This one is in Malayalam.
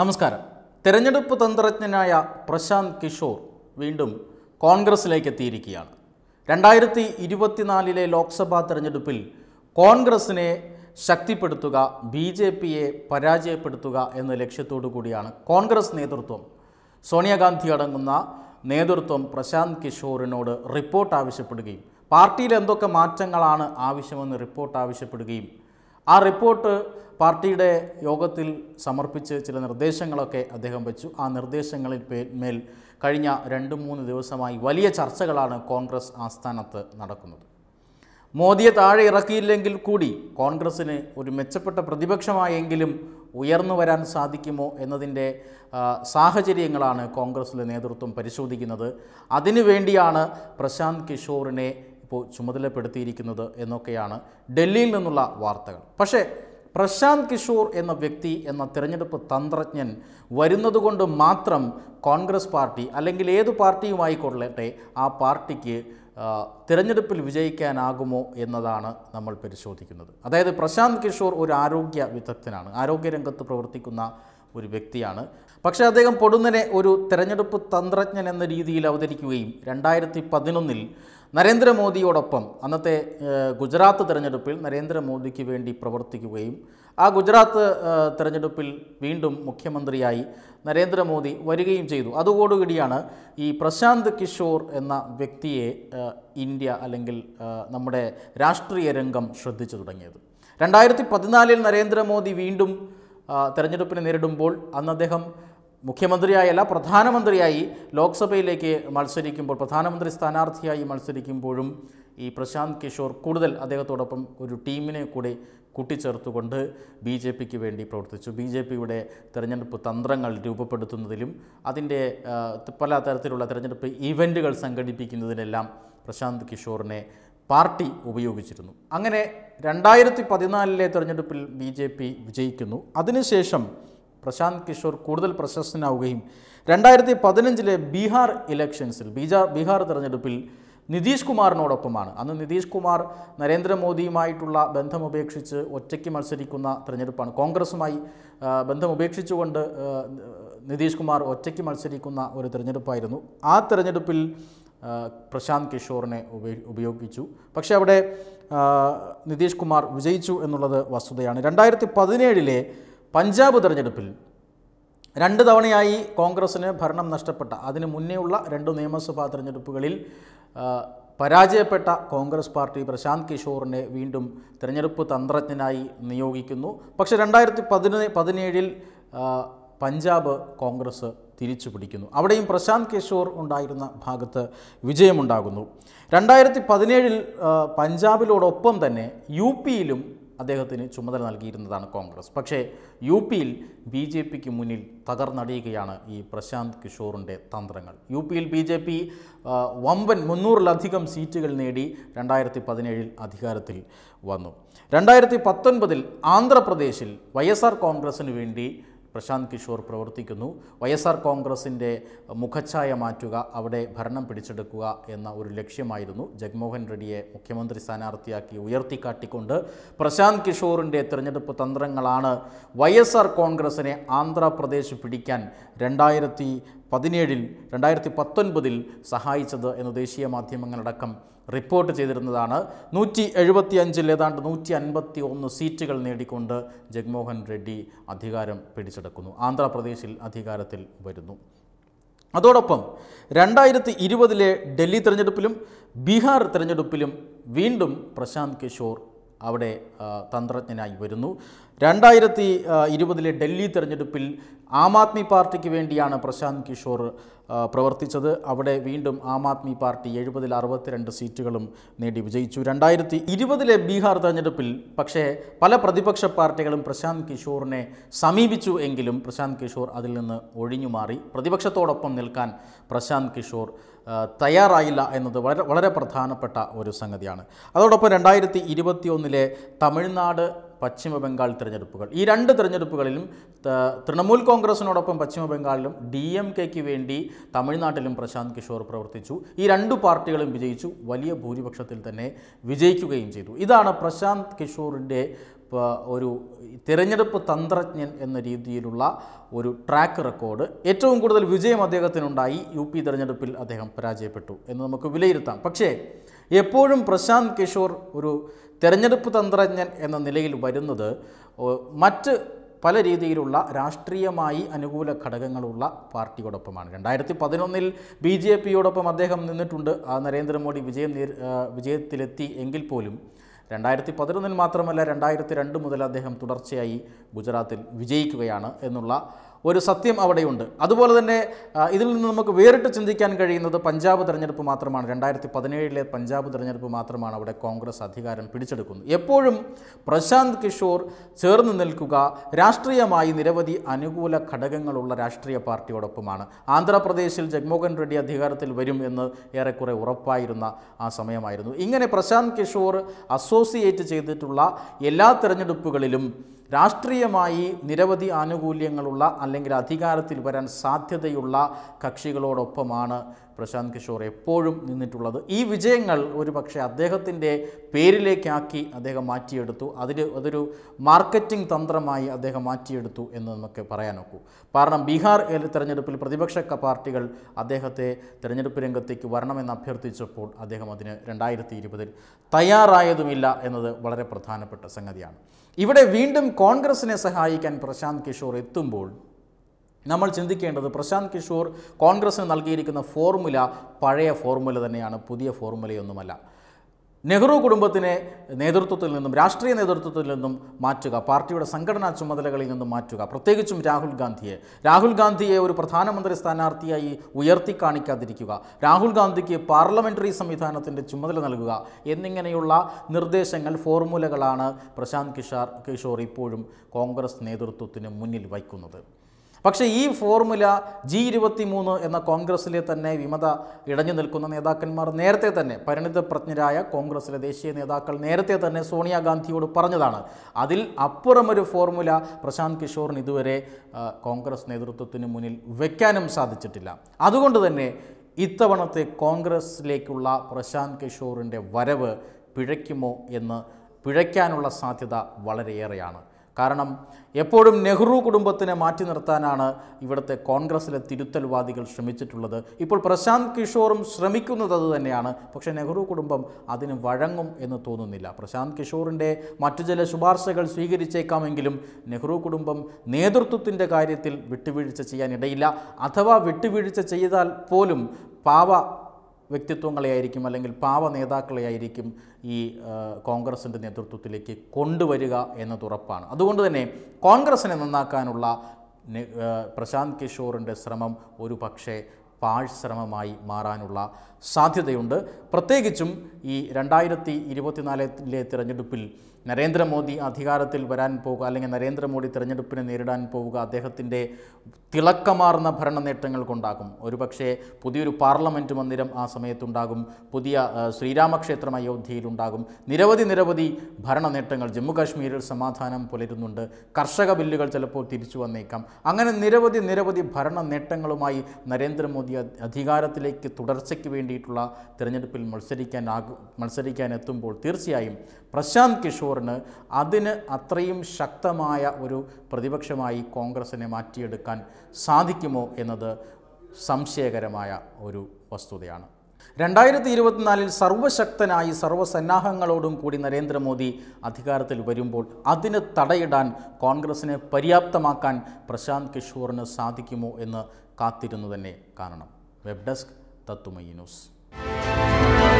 നമസ്കാരം തെരഞ്ഞെടുപ്പ് തന്ത്രജ്ഞനായ പ്രശാന്ത് കിഷോർ വീണ്ടും കോൺഗ്രസിലേക്ക് എത്തിയിരിക്കുകയാണ് രണ്ടായിരത്തി ഇരുപത്തിനാലിലെ ലോക്സഭാ തെരഞ്ഞെടുപ്പിൽ കോൺഗ്രസിനെ ശക്തിപ്പെടുത്തുക ബി ജെ പിയെ പരാജയപ്പെടുത്തുക എന്ന ലക്ഷ്യത്തോടു കൂടിയാണ് കോൺഗ്രസ് നേതൃത്വം സോണിയാഗാന്ധി അടങ്ങുന്ന നേതൃത്വം പ്രശാന്ത് കിഷോറിനോട് റിപ്പോർട്ട് ആവശ്യപ്പെടുകയും പാർട്ടിയിൽ എന്തൊക്കെ മാറ്റങ്ങളാണ് ആവശ്യമെന്ന് റിപ്പോർട്ട് ആവശ്യപ്പെടുകയും ആ റിപ്പോർട്ട് പാർട്ടിയുടെ യോഗത്തിൽ സമർപ്പിച്ച് ചില നിർദ്ദേശങ്ങളൊക്കെ അദ്ദേഹം വെച്ചു ആ നിർദ്ദേശങ്ങളിൽ മേൽ കഴിഞ്ഞ രണ്ട് മൂന്ന് ദിവസമായി വലിയ ചർച്ചകളാണ് കോൺഗ്രസ് ആസ്ഥാനത്ത് നടക്കുന്നത് മോദിയെ താഴെ ഇറക്കിയില്ലെങ്കിൽ കൂടി കോൺഗ്രസ്സിന് ഒരു മെച്ചപ്പെട്ട പ്രതിപക്ഷമായെങ്കിലും ഉയർന്നു വരാൻ സാധിക്കുമോ എന്നതിൻ്റെ സാഹചര്യങ്ങളാണ് കോൺഗ്രസിലെ നേതൃത്വം പരിശോധിക്കുന്നത് അതിനുവേണ്ടിയാണ് പ്രശാന്ത് കിഷോറിനെ ഇപ്പോൾ ചുമതലപ്പെടുത്തിയിരിക്കുന്നത് എന്നൊക്കെയാണ് ഡൽഹിയിൽ നിന്നുള്ള വാർത്തകൾ പക്ഷേ പ്രശാന്ത് കിഷോർ എന്ന വ്യക്തി എന്ന തിരഞ്ഞെടുപ്പ് തന്ത്രജ്ഞൻ വരുന്നതുകൊണ്ട് മാത്രം കോൺഗ്രസ് പാർട്ടി അല്ലെങ്കിൽ ഏത് പാർട്ടിയുമായിക്കൊള്ളട്ടെ ആ പാർട്ടിക്ക് തിരഞ്ഞെടുപ്പിൽ വിജയിക്കാനാകുമോ എന്നതാണ് നമ്മൾ പരിശോധിക്കുന്നത് അതായത് പ്രശാന്ത് കിഷോർ ഒരു ആരോഗ്യ വിദഗ്ധനാണ് ആരോഗ്യരംഗത്ത് പ്രവർത്തിക്കുന്ന ഒരു വ്യക്തിയാണ് പക്ഷേ അദ്ദേഹം പൊടുന്നനെ ഒരു തിരഞ്ഞെടുപ്പ് തന്ത്രജ്ഞൻ എന്ന രീതിയിൽ അവതരിക്കുകയും രണ്ടായിരത്തി പതിനൊന്നിൽ നരേന്ദ്രമോദിയോടൊപ്പം അന്നത്തെ ഗുജറാത്ത് തെരഞ്ഞെടുപ്പിൽ നരേന്ദ്രമോദിക്ക് വേണ്ടി പ്രവർത്തിക്കുകയും ആ ഗുജറാത്ത് തെരഞ്ഞെടുപ്പിൽ വീണ്ടും മുഖ്യമന്ത്രിയായി നരേന്ദ്രമോദി വരികയും ചെയ്തു അതോടുകൂടിയാണ് ഈ പ്രശാന്ത് കിഷോർ എന്ന വ്യക്തിയെ ഇന്ത്യ അല്ലെങ്കിൽ നമ്മുടെ രാഷ്ട്രീയ രംഗം ശ്രദ്ധിച്ചു തുടങ്ങിയത് രണ്ടായിരത്തി പതിനാലിൽ നരേന്ദ്രമോദി വീണ്ടും തെരഞ്ഞെടുപ്പിനെ നേരിടുമ്പോൾ അന്ന് അദ്ദേഹം മുഖ്യമന്ത്രിയായല്ല പ്രധാനമന്ത്രിയായി ലോക്സഭയിലേക്ക് മത്സരിക്കുമ്പോൾ പ്രധാനമന്ത്രി സ്ഥാനാർത്ഥിയായി മത്സരിക്കുമ്പോഴും ഈ പ്രശാന്ത് കിഷോർ കൂടുതൽ അദ്ദേഹത്തോടൊപ്പം ഒരു ടീമിനെ കൂടി കൂട്ടിച്ചേർത്തുകൊണ്ട് ബി ജെ പിക്ക് വേണ്ടി പ്രവർത്തിച്ചു ബി ജെ പിയുടെ തിരഞ്ഞെടുപ്പ് തന്ത്രങ്ങൾ രൂപപ്പെടുത്തുന്നതിലും അതിൻ്റെ പല തരത്തിലുള്ള തിരഞ്ഞെടുപ്പ് ഇവൻറ്റുകൾ സംഘടിപ്പിക്കുന്നതിനെല്ലാം പ്രശാന്ത് കിഷോറിനെ പാർട്ടി ഉപയോഗിച്ചിരുന്നു അങ്ങനെ രണ്ടായിരത്തി പതിനാലിലെ തിരഞ്ഞെടുപ്പിൽ ബി ജെ പി വിജയിക്കുന്നു അതിനുശേഷം പ്രശാന്ത് കിഷോർ കൂടുതൽ പ്രശസ്തനാവുകയും രണ്ടായിരത്തി പതിനഞ്ചിലെ ബീഹാർ ഇലക്ഷൻസിൽ ബീജാ ബീഹാർ തെരഞ്ഞെടുപ്പിൽ നിതീഷ് കുമാറിനോടൊപ്പമാണ് അന്ന് നിതീഷ് കുമാർ നരേന്ദ്രമോദിയുമായിട്ടുള്ള ബന്ധം ഉപേക്ഷിച്ച് ഒറ്റയ്ക്ക് മത്സരിക്കുന്ന തിരഞ്ഞെടുപ്പാണ് കോൺഗ്രസുമായി ബന്ധം നിതീഷ് കുമാർ ഒറ്റയ്ക്ക് മത്സരിക്കുന്ന ഒരു തിരഞ്ഞെടുപ്പായിരുന്നു ആ തിരഞ്ഞെടുപ്പിൽ പ്രശാന്ത് കിഷോറിനെ ഉപയോഗിച്ചു പക്ഷേ അവിടെ നിതീഷ് കുമാർ വിജയിച്ചു എന്നുള്ളത് വസ്തുതയാണ് രണ്ടായിരത്തി പതിനേഴിലെ പഞ്ചാബ് തെരഞ്ഞെടുപ്പിൽ രണ്ട് തവണയായി കോൺഗ്രസ്സിന് ഭരണം നഷ്ടപ്പെട്ട അതിന് മുന്നേയുള്ള രണ്ട് നിയമസഭാ തെരഞ്ഞെടുപ്പുകളിൽ പരാജയപ്പെട്ട കോൺഗ്രസ് പാർട്ടി പ്രശാന്ത് കിഷോറിനെ വീണ്ടും തിരഞ്ഞെടുപ്പ് തന്ത്രജ്ഞനായി നിയോഗിക്കുന്നു പക്ഷേ രണ്ടായിരത്തി പതിനേ പതിനേഴിൽ പഞ്ചാബ് കോൺഗ്രസ് തിരിച്ചു പിടിക്കുന്നു അവിടെയും പ്രശാന്ത് കിഷോർ ഉണ്ടായിരുന്ന ഭാഗത്ത് വിജയമുണ്ടാകുന്നു രണ്ടായിരത്തി പതിനേഴിൽ പഞ്ചാബിലോടൊപ്പം തന്നെ യു പിയിലും അദ്ദേഹത്തിന് ചുമതല നൽകിയിരുന്നതാണ് കോൺഗ്രസ് പക്ഷേ യു പിയിൽ ബി ജെ പിക്ക് മുന്നിൽ തകർന്നടിയുകയാണ് ഈ പ്രശാന്ത് കിഷോറിൻ്റെ തന്ത്രങ്ങൾ യു പിയിൽ ബി ജെ പി വമ്പൻ മുന്നൂറിലധികം സീറ്റുകൾ നേടി രണ്ടായിരത്തി പതിനേഴിൽ അധികാരത്തിൽ വന്നു രണ്ടായിരത്തി പത്തൊൻപതിൽ ആന്ധ്രാപ്രദേശിൽ വൈ എസ് ആർ കോൺഗ്രസിന് വേണ്ടി പ്രശാന്ത് കിഷോർ പ്രവർത്തിക്കുന്നു വൈഎസ്ആർ കോൺഗ്രസിൻ്റെ മുഖഛായ മാറ്റുക അവിടെ ഭരണം പിടിച്ചെടുക്കുക എന്ന ഒരു ലക്ഷ്യമായിരുന്നു ജഗ്മോഹൻ റെഡ്ഡിയെ മുഖ്യമന്ത്രി സ്ഥാനാർത്ഥിയാക്കി ഉയർത്തിക്കാട്ടിക്കൊണ്ട് പ്രശാന്ത് കിഷോറിൻ്റെ തിരഞ്ഞെടുപ്പ് തന്ത്രങ്ങളാണ് വൈ കോൺഗ്രസിനെ ആന്ധ്രാപ്രദേശ് പിടിക്കാൻ രണ്ടായിരത്തി പതിനേഴിൽ രണ്ടായിരത്തി പത്തൊൻപതിൽ സഹായിച്ചത് എന്ന് ദേശീയ മാധ്യമങ്ങളടക്കം റിപ്പോർട്ട് ചെയ്തിരുന്നതാണ് നൂറ്റി എഴുപത്തി അഞ്ചിൽ ഏതാണ്ട് നൂറ്റി അൻപത്തി ഒന്ന് സീറ്റുകൾ നേടിക്കൊണ്ട് ജഗ്മോഹൻ റെഡ്ഡി അധികാരം പിടിച്ചെടുക്കുന്നു ആന്ധ്രാപ്രദേശിൽ അധികാരത്തിൽ വരുന്നു അതോടൊപ്പം രണ്ടായിരത്തി ഇരുപതിലെ ഡൽഹി തിരഞ്ഞെടുപ്പിലും ബീഹാർ തിരഞ്ഞെടുപ്പിലും വീണ്ടും പ്രശാന്ത് കിഷോർ അവിടെ തന്ത്രജ്ഞനായി വരുന്നു രണ്ടായിരത്തി ഇരുപതിലെ ഡൽഹി തെരഞ്ഞെടുപ്പിൽ ആം ആദ്മി പാർട്ടിക്ക് വേണ്ടിയാണ് പ്രശാന്ത് കിഷോർ പ്രവർത്തിച്ചത് അവിടെ വീണ്ടും ആം ആദ്മി പാർട്ടി എഴുപതിൽ അറുപത്തിരണ്ട് സീറ്റുകളും നേടി വിജയിച്ചു രണ്ടായിരത്തി ഇരുപതിലെ ബീഹാർ തെരഞ്ഞെടുപ്പിൽ പക്ഷേ പല പ്രതിപക്ഷ പാർട്ടികളും പ്രശാന്ത് കിഷോറിനെ സമീപിച്ചു എങ്കിലും പ്രശാന്ത് കിഷോർ അതിൽ നിന്ന് ഒഴിഞ്ഞുമാറി പ്രതിപക്ഷത്തോടൊപ്പം നിൽക്കാൻ പ്രശാന്ത് കിഷോർ തയ്യാറായില്ല എന്നത് വളരെ വളരെ പ്രധാനപ്പെട്ട ഒരു സംഗതിയാണ് അതോടൊപ്പം രണ്ടായിരത്തി ഇരുപത്തി ഒന്നിലെ തമിഴ്നാട് പശ്ചിമ ബംഗാൾ തിരഞ്ഞെടുപ്പുകൾ ഈ രണ്ട് തിരഞ്ഞെടുപ്പുകളിലും തൃണമൂൽ കോൺഗ്രസിനോടൊപ്പം പശ്ചിമ ബംഗാളിലും ഡി എം കെക്ക് വേണ്ടി തമിഴ്നാട്ടിലും പ്രശാന്ത് കിഷോർ പ്രവർത്തിച്ചു ഈ രണ്ടു പാർട്ടികളും വിജയിച്ചു വലിയ ഭൂരിപക്ഷത്തിൽ തന്നെ വിജയിക്കുകയും ചെയ്തു ഇതാണ് പ്രശാന്ത് കിഷോറിൻ്റെ ഒരു തിരഞ്ഞെടുപ്പ് തന്ത്രജ്ഞൻ എന്ന രീതിയിലുള്ള ഒരു ട്രാക്ക് റെക്കോർഡ് ഏറ്റവും കൂടുതൽ വിജയം അദ്ദേഹത്തിനുണ്ടായി യു പി തിരഞ്ഞെടുപ്പിൽ അദ്ദേഹം പരാജയപ്പെട്ടു എന്ന് നമുക്ക് വിലയിരുത്താം പക്ഷേ എപ്പോഴും പ്രശാന്ത് കിഷോർ ഒരു തിരഞ്ഞെടുപ്പ് തന്ത്രജ്ഞൻ എന്ന നിലയിൽ വരുന്നത് മറ്റ് പല രീതിയിലുള്ള രാഷ്ട്രീയമായി അനുകൂല ഘടകങ്ങളുള്ള പാർട്ടിയോടൊപ്പമാണ് രണ്ടായിരത്തി പതിനൊന്നിൽ ബി ജെ പിയോടൊപ്പം അദ്ദേഹം നിന്നിട്ടുണ്ട് നരേന്ദ്രമോദി വിജയം വിജയത്തിലെത്തി എങ്കിൽ പോലും രണ്ടായിരത്തി പതിനൊന്നിൽ മാത്രമല്ല രണ്ടായിരത്തി രണ്ട് മുതൽ അദ്ദേഹം തുടർച്ചയായി ഗുജറാത്തിൽ വിജയിക്കുകയാണ് എന്നുള്ള ഒരു സത്യം അവിടെയുണ്ട് അതുപോലെ തന്നെ ഇതിൽ നിന്ന് നമുക്ക് വേറിട്ട് ചിന്തിക്കാൻ കഴിയുന്നത് പഞ്ചാബ് തെരഞ്ഞെടുപ്പ് മാത്രമാണ് രണ്ടായിരത്തി പതിനേഴിലെ പഞ്ചാബ് തെരഞ്ഞെടുപ്പ് മാത്രമാണ് അവിടെ കോൺഗ്രസ് അധികാരം പിടിച്ചെടുക്കുന്നത് എപ്പോഴും പ്രശാന്ത് കിഷോർ ചേർന്ന് നിൽക്കുക രാഷ്ട്രീയമായി നിരവധി അനുകൂല ഘടകങ്ങളുള്ള രാഷ്ട്രീയ പാർട്ടിയോടൊപ്പമാണ് ആന്ധ്രാപ്രദേശിൽ ജഗ്മോഹൻ റെഡ്ഡി അധികാരത്തിൽ വരും എന്ന് ഏറെക്കുറെ ഉറപ്പായിരുന്ന ആ സമയമായിരുന്നു ഇങ്ങനെ പ്രശാന്ത് കിഷോർ അസോസിയേറ്റ് ചെയ്തിട്ടുള്ള എല്ലാ തിരഞ്ഞെടുപ്പുകളിലും രാഷ്ട്രീയമായി നിരവധി ആനുകൂല്യങ്ങളുള്ള അല്ലെങ്കിൽ അധികാരത്തിൽ വരാൻ സാധ്യതയുള്ള കക്ഷികളോടൊപ്പമാണ് പ്രശാന്ത് കിഷോർ എപ്പോഴും നിന്നിട്ടുള്ളത് ഈ വിജയങ്ങൾ ഒരു പക്ഷേ അദ്ദേഹത്തിൻ്റെ പേരിലേക്കാക്കി അദ്ദേഹം മാറ്റിയെടുത്തു അതിൽ അതൊരു മാർക്കറ്റിംഗ് തന്ത്രമായി അദ്ദേഹം മാറ്റിയെടുത്തു എന്ന് നമുക്ക് നോക്കൂ കാരണം ബീഹാർ തെരഞ്ഞെടുപ്പിൽ പ്രതിപക്ഷ പാർട്ടികൾ അദ്ദേഹത്തെ തെരഞ്ഞെടുപ്പ് രംഗത്തേക്ക് വരണമെന്ന് അഭ്യർത്ഥിച്ചപ്പോൾ അദ്ദേഹം അതിന് രണ്ടായിരത്തി ഇരുപതിൽ തയ്യാറായതുമില്ല എന്നത് വളരെ പ്രധാനപ്പെട്ട സംഗതിയാണ് ഇവിടെ വീണ്ടും കോൺഗ്രസിനെ സഹായിക്കാൻ പ്രശാന്ത് കിഷോർ എത്തുമ്പോൾ നമ്മൾ ചിന്തിക്കേണ്ടത് പ്രശാന്ത് കിഷോർ കോൺഗ്രസ്സിന് നൽകിയിരിക്കുന്ന ഫോർമുല പഴയ ഫോർമുല തന്നെയാണ് പുതിയ ഫോർമുലയൊന്നുമല്ല നെഹ്റു കുടുംബത്തിനെ നേതൃത്വത്തിൽ നിന്നും രാഷ്ട്രീയ നേതൃത്വത്തിൽ നിന്നും മാറ്റുക പാർട്ടിയുടെ സംഘടനാ ചുമതലകളിൽ നിന്നും മാറ്റുക പ്രത്യേകിച്ചും രാഹുൽ ഗാന്ധിയെ രാഹുൽ ഗാന്ധിയെ ഒരു പ്രധാനമന്ത്രി സ്ഥാനാർത്ഥിയായി ഉയർത്തി കാണിക്കാതിരിക്കുക രാഹുൽ ഗാന്ധിക്ക് പാർലമെൻ്ററി സംവിധാനത്തിൻ്റെ ചുമതല നൽകുക എന്നിങ്ങനെയുള്ള നിർദ്ദേശങ്ങൾ ഫോർമുലകളാണ് പ്രശാന്ത് കിഷാർ കിഷോർ ഇപ്പോഴും കോൺഗ്രസ് നേതൃത്വത്തിന് മുന്നിൽ വയ്ക്കുന്നത് പക്ഷേ ഈ ഫോർമുല ജി ഇരുപത്തി മൂന്ന് എന്ന കോൺഗ്രസ്സിലെ തന്നെ വിമത ഇടഞ്ഞു നിൽക്കുന്ന നേതാക്കന്മാർ നേരത്തെ തന്നെ പരിണിതപ്രജ്ഞരായ കോൺഗ്രസ്സിലെ ദേശീയ നേതാക്കൾ നേരത്തെ തന്നെ സോണിയാഗാന്ധിയോട് പറഞ്ഞതാണ് അതിൽ അപ്പുറമൊരു ഫോർമുല പ്രശാന്ത് കിഷോറിന് ഇതുവരെ കോൺഗ്രസ് നേതൃത്വത്തിന് മുന്നിൽ വയ്ക്കാനും സാധിച്ചിട്ടില്ല അതുകൊണ്ട് തന്നെ ഇത്തവണത്തെ കോൺഗ്രസ്സിലേക്കുള്ള പ്രശാന്ത് കിഷോറിൻ്റെ വരവ് പിഴയ്ക്കുമോ എന്ന് പിഴയ്ക്കാനുള്ള സാധ്യത വളരെയേറെയാണ് കാരണം എപ്പോഴും നെഹ്റു കുടുംബത്തിനെ മാറ്റി നിർത്താനാണ് ഇവിടുത്തെ കോൺഗ്രസിലെ തിരുത്തൽവാദികൾ ശ്രമിച്ചിട്ടുള്ളത് ഇപ്പോൾ പ്രശാന്ത് കിഷോറും ശ്രമിക്കുന്നത് അത് തന്നെയാണ് പക്ഷേ നെഹ്റു കുടുംബം അതിന് വഴങ്ങും എന്ന് തോന്നുന്നില്ല പ്രശാന്ത് കിഷോറിൻ്റെ മറ്റു ചില ശുപാർശകൾ സ്വീകരിച്ചേക്കാമെങ്കിലും നെഹ്റു കുടുംബം നേതൃത്വത്തിൻ്റെ കാര്യത്തിൽ വിട്ടുവീഴ്ച ചെയ്യാനിടയില്ല അഥവാ വിട്ടുവീഴ്ച ചെയ്താൽ പോലും പാവ വ്യക്തിത്വങ്ങളെയായിരിക്കും അല്ലെങ്കിൽ പാവ നേതാക്കളെയായിരിക്കും ഈ കോൺഗ്രസിൻ്റെ നേതൃത്വത്തിലേക്ക് കൊണ്ടുവരിക ഉറപ്പാണ് അതുകൊണ്ട് തന്നെ കോൺഗ്രസിനെ നന്നാക്കാനുള്ള പ്രശാന്ത് കിഷോറിൻ്റെ ശ്രമം ഒരു പക്ഷേ പാഴ്ശ്രമമായി മാറാനുള്ള സാധ്യതയുണ്ട് പ്രത്യേകിച്ചും ഈ രണ്ടായിരത്തി ഇരുപത്തിനാലിലെ തിരഞ്ഞെടുപ്പിൽ നരേന്ദ്രമോദി അധികാരത്തിൽ വരാൻ പോകുക അല്ലെങ്കിൽ നരേന്ദ്രമോദി തിരഞ്ഞെടുപ്പിനെ നേരിടാൻ പോവുക അദ്ദേഹത്തിൻ്റെ തിളക്കമാർന്ന ഭരണ നേട്ടങ്ങൾ കൊണ്ടാകും ഒരുപക്ഷെ പുതിയൊരു പാർലമെൻറ്റ് മന്ദിരം ആ സമയത്തുണ്ടാകും പുതിയ ശ്രീരാമക്ഷേത്രം അയോധ്യയിലുണ്ടാകും നിരവധി നിരവധി ഭരണ നേട്ടങ്ങൾ ജമ്മുകാശ്മീരിൽ സമാധാനം പുലരുന്നുണ്ട് കർഷക ബില്ലുകൾ ചിലപ്പോൾ തിരിച്ചു വന്നേക്കാം അങ്ങനെ നിരവധി നിരവധി ഭരണ നേട്ടങ്ങളുമായി നരേന്ദ്രമോദി അധികാരത്തിലേക്ക് തുടർച്ചയ്ക്ക് വേണ്ടിയിട്ടുള്ള തിരഞ്ഞെടുപ്പിൽ മത്സരിക്കാൻ മത്സരിക്കാൻ എത്തുമ്പോൾ തീർച്ചയായും പ്രശാന്ത് കിഷോർ തൃശൂരിന് അതിന് അത്രയും ശക്തമായ ഒരു പ്രതിപക്ഷമായി കോൺഗ്രസിനെ മാറ്റിയെടുക്കാൻ സാധിക്കുമോ എന്നത് സംശയകരമായ ഒരു വസ്തുതയാണ് രണ്ടായിരത്തി ഇരുപത്തിനാലിൽ സർവശക്തനായി സർവ്വസന്നാഹങ്ങളോടും കൂടി നരേന്ദ്രമോദി അധികാരത്തിൽ വരുമ്പോൾ അതിന് തടയിടാൻ കോൺഗ്രസിനെ പര്യാപ്തമാക്കാൻ പ്രശാന്ത് കിഷോറിന് സാധിക്കുമോ എന്ന് കാത്തിരുന്നു തന്നെ കാണണം വെബ് ഡെസ്ക് തത്തുമയി ന്യൂസ്